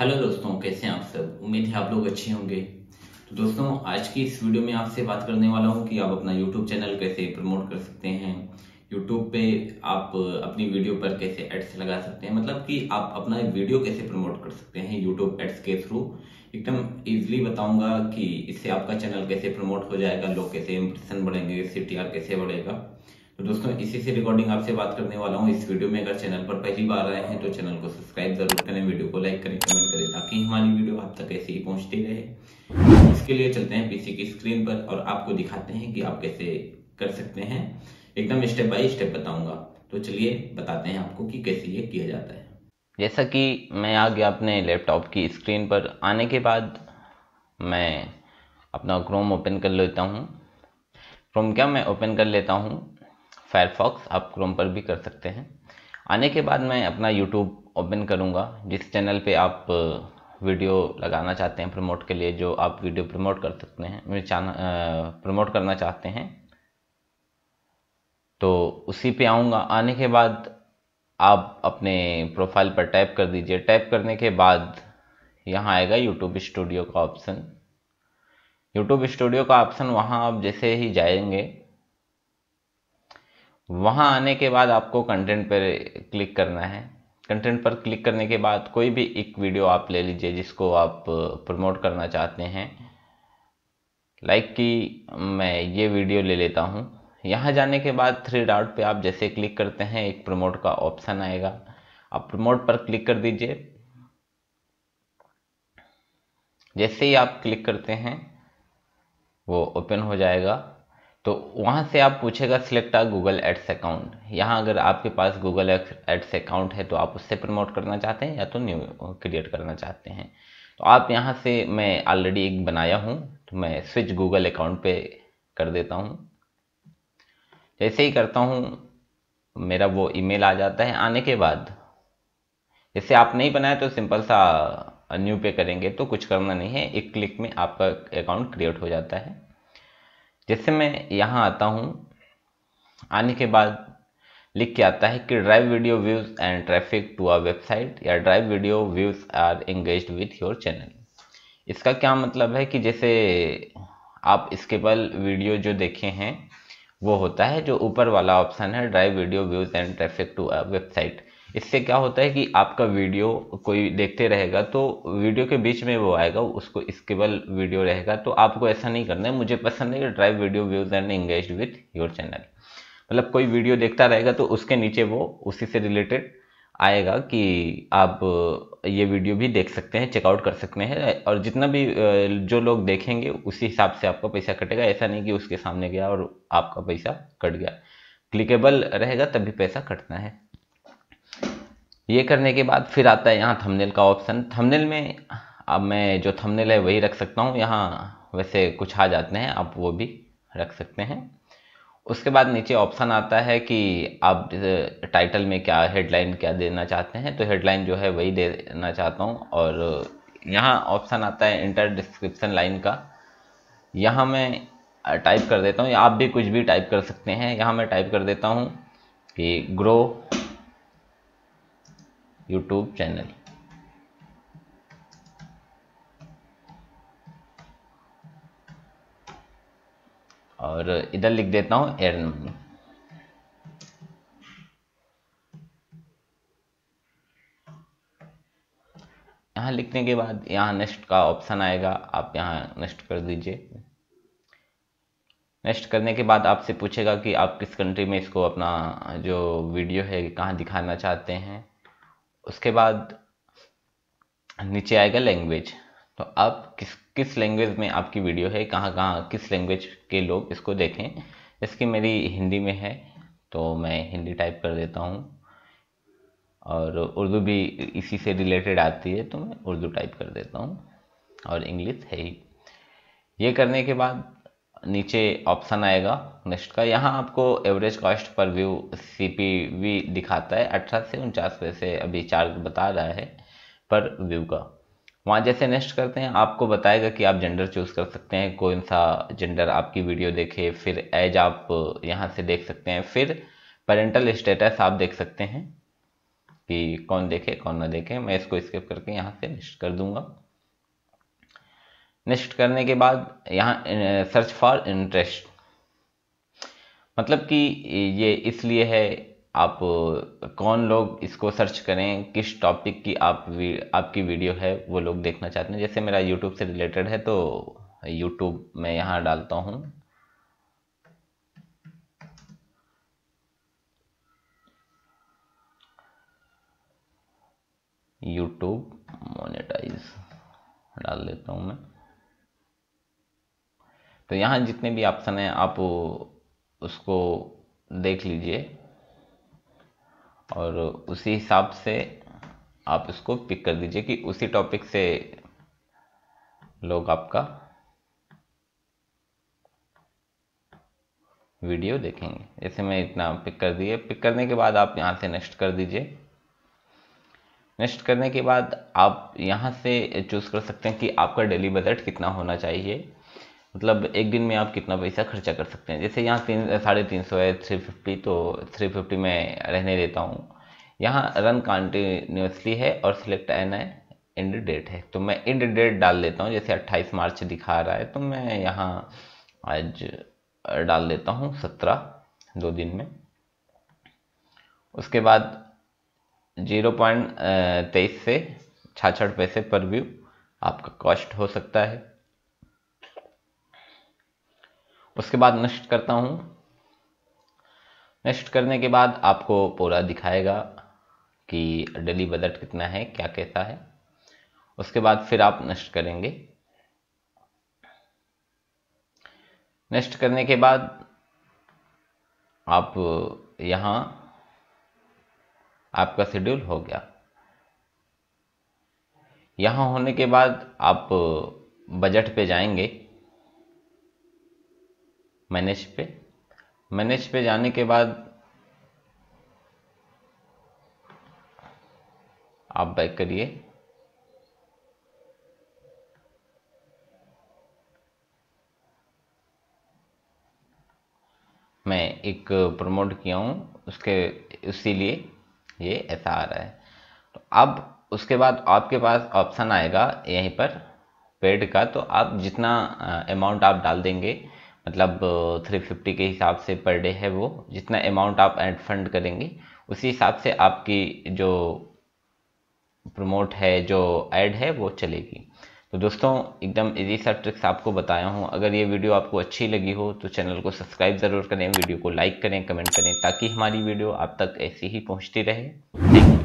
Hello दोस्तों कैसे हैं आप सब उम्मीद है आप लोग अच्छे होंगे तो दोस्तों आज की इस वीडियो में आपसे बात करने वाला हूं कि आप अपना यूट्यूब चैनल कैसे प्रमोट कर सकते हैं यूट्यूब पे आप अपनी वीडियो पर कैसे एड्स लगा सकते हैं मतलब कि आप अपना वीडियो कैसे प्रमोट कर सकते हैं यूट्यूब एड्स के थ्रू एकदम ईजिली बताऊंगा कि इससे आपका चैनल कैसे प्रमोट हो जाएगा लोग कैसे इम्प्रेशन बढ़ेंगे सी कैसे बढ़ेगा तो दोस्तों इसी से रिकॉर्डिंग आपसे बात करने वाला हूँ इस वीडियो में अगर चैनल पर पहली बार आए हैं तो चैनल को सब्सक्राइब जरूर करें वीडियो को लाइक करें कमेंट करें ताकि हमारी वीडियो आप तक ऐसे ही पहुंचती रहे इसके लिए चलते हैं पीसी की स्क्रीन पर और आपको दिखाते हैं कि आप कैसे कर सकते हैं एकदम स्टेप बाई स्टेप बताऊंगा तो चलिए बताते हैं आपको कि कैसे ये किया जाता है जैसा कि मैं आ गया अपने लैपटॉप की स्क्रीन पर आने के बाद मैं अपना क्रोम ओपन कर लेता हूँ क्रोम क्या मैं ओपन कर लेता हूँ फायरफॉक्स आप क्रोम पर भी कर सकते हैं आने के बाद मैं अपना यूट्यूब ओपन करूँगा जिस चैनल पर आप वीडियो लगाना चाहते हैं प्रमोट के लिए जो आप वीडियो प्रमोट कर सकते हैं मेरे चैनल प्रमोट करना चाहते हैं तो उसी पे आऊँगा आने के बाद आप अपने प्रोफाइल पर टैप कर दीजिए टैप करने के बाद यहाँ आएगा यूट्यूब स्टूडियो का ऑप्शन यूट्यूब स्टूडियो का ऑप्शन वहाँ आप जैसे ही जाएंगे वहाँ आने के बाद आपको कंटेंट पर क्लिक करना है कंटेंट पर क्लिक करने के बाद कोई भी एक वीडियो आप ले लीजिए जिसको आप प्रमोट करना चाहते हैं लाइक कि मैं ये वीडियो ले लेता हूँ यहाँ जाने के बाद थ्री डाउट पे आप जैसे क्लिक करते हैं एक प्रमोट का ऑप्शन आएगा आप प्रमोट पर क्लिक कर दीजिए जैसे ही आप क्लिक करते हैं वो ओपन हो जाएगा तो वहाँ से आप पूछेगा सिलेक्ट आ गूगल एड्स अकाउंट यहाँ अगर आपके पास गूगल एड्स अकाउंट है तो आप उससे प्रमोट करना चाहते हैं या तो न्यू क्रिएट करना चाहते हैं तो आप यहाँ से मैं ऑलरेडी एक बनाया हूँ तो मैं स्विच गूगल अकाउंट पे कर देता हूँ जैसे ही करता हूँ मेरा वो ईमेल आ जाता है आने के बाद जैसे आप नहीं बनाया तो सिंपल सा न्यू पे करेंगे तो कुछ करना नहीं है एक क्लिक में आपका अकाउंट क्रिएट हो जाता है जैसे मैं यहाँ आता हूँ आने के बाद लिख के आता है कि drive video views and traffic to our website या drive video views or engage with your channel इसका क्या मतलब है कि जैसे आप इसके स्केबल वीडियो जो देखे हैं वो होता है जो ऊपर वाला ऑप्शन है drive video views and traffic to a website इससे क्या होता है कि आपका वीडियो कोई देखते रहेगा तो वीडियो के बीच में वो आएगा उसको स्केबल वीडियो रहेगा तो आपको ऐसा नहीं करना है मुझे पसंद है कि drive video views and engage with your channel मतलब कोई वीडियो देखता रहेगा तो उसके नीचे वो उसी से रिलेटेड आएगा कि आप ये वीडियो भी देख सकते हैं चेकआउट कर सकते हैं और जितना भी जो लोग देखेंगे उसी हिसाब से आपका पैसा कटेगा ऐसा नहीं कि उसके सामने गया और आपका पैसा कट गया क्लिकेबल रहेगा तभी पैसा कटना है ये करने के बाद फिर आता है यहाँ थंबनेल का ऑप्शन थंबनेल में अब मैं जो थंबनेल है वही रख सकता हूँ यहाँ वैसे कुछ आ जाते हैं आप वो भी रख सकते हैं उसके बाद नीचे ऑप्शन आता है कि आप टाइटल में क्या हेडलाइन क्या देना चाहते हैं तो हेडलाइन जो है वही देना चाहता हूँ और यहाँ ऑप्शन आता है इंटर डिस्क्रिप्सन लाइन का यहाँ मैं टाइप कर देता हूँ आप भी कुछ भी टाइप कर सकते हैं यहाँ मैं टाइप कर देता हूँ कि ग्रो YouTube channel. और इधर लिख देता हूं एयर मनी यहां लिखने के बाद यहां नेक्स्ट का ऑप्शन आएगा आप यहां नेक्स्ट कर दीजिए नेक्स्ट करने के बाद आपसे पूछेगा कि आप किस कंट्री में इसको अपना जो वीडियो है कहाँ दिखाना चाहते हैं उसके बाद नीचे आएगा लैंग्वेज तो आप किस किस लैंग्वेज में आपकी वीडियो है कहाँ कहाँ किस लैंग्वेज के लोग इसको देखें इसकी मेरी हिंदी में है तो मैं हिंदी टाइप कर देता हूँ और उर्दू भी इसी से रिलेटेड आती है तो मैं उर्दू टाइप कर देता हूँ और इंग्लिश है ही ये करने के बाद नीचे ऑप्शन आएगा नेक्स्ट का यहाँ आपको एवरेज कॉस्ट पर व्यू सी दिखाता है अठारह से उनचास पैसे अभी चार्ज बता रहा है पर व्यू का वहाँ जैसे नेक्स्ट करते हैं आपको बताएगा कि आप जेंडर चूज़ कर सकते हैं कौन सा जेंडर आपकी वीडियो देखे फिर एज आप यहाँ से देख सकते हैं फिर पेरेंटल स्टेटस आप देख सकते हैं कि कौन देखे कौन ना देखे मैं इसको स्किप करके यहाँ से नेक्स्ट कर दूंगा नेक्स्ट करने के बाद यहाँ सर्च फॉर इंटरेस्ट मतलब कि ये इसलिए है आप कौन लोग इसको सर्च करें किस टॉपिक की आप आपकी वीडियो है वो लोग देखना चाहते हैं जैसे मेरा यूट्यूब से रिलेटेड है तो यूट्यूब मैं यहाँ डालता हूँ यूट्यूब मोनेटाइज डाल देता हूँ मैं तो यहाँ जितने भी ऑप्शन हैं आप उसको देख लीजिए और उसी हिसाब से आप उसको पिक कर दीजिए कि उसी टॉपिक से लोग आपका वीडियो देखेंगे जैसे मैं इतना पिक कर दिए पिक करने के बाद आप यहाँ से नेक्स्ट कर दीजिए नेक्स्ट करने के बाद आप यहाँ से चूज़ कर सकते हैं कि आपका डेली बजट कितना होना चाहिए मतलब एक दिन में आप कितना पैसा खर्चा कर सकते हैं जैसे यहाँ तीन साढ़े तीन सौ है थ्री फिफ्टी तो थ्री फिफ्टी में रहने देता हूँ यहाँ रन कंटिन्यूसली है और सिलेक्ट एन है एंड डेट है तो मैं एंड डेट डाल देता हूँ जैसे अट्ठाईस मार्च दिखा रहा है तो मैं यहाँ आज डाल देता हूँ सत्रह दो दिन में उसके बाद जीरो पॉइंट तेईस से छाछठ पैसे पर व्यू आपका कॉस्ट हो सकता है उसके बाद नष्ट करता हूँ नष्ट करने के बाद आपको पूरा दिखाएगा कि डेली बजट कितना है क्या कैसा है उसके बाद फिर आप नष्ट करेंगे नष्ट करने के बाद आप यहाँ आपका शेड्यूल हो गया यहाँ होने के बाद आप बजट पे जाएंगे मैनेज पे मैनेज पे जाने के बाद आप बैक करिए मैं एक प्रमोट किया हूँ उसके इसीलिए ये ऐसा आ रहा है तो अब उसके बाद आपके पास ऑप्शन आएगा यहीं पर पेड का तो आप जितना अमाउंट आप डाल देंगे मतलब 350 के हिसाब से पर डे है वो जितना अमाउंट आप एड फंड करेंगे उसी हिसाब से आपकी जो प्रमोट है जो ऐड है वो चलेगी तो दोस्तों एकदम इजी सब ट्रिक्स आपको बताया हूँ अगर ये वीडियो आपको अच्छी लगी हो तो चैनल को सब्सक्राइब ज़रूर करें वीडियो को लाइक करें कमेंट करें ताकि हमारी वीडियो आप तक ऐसी ही पहुँचती रहे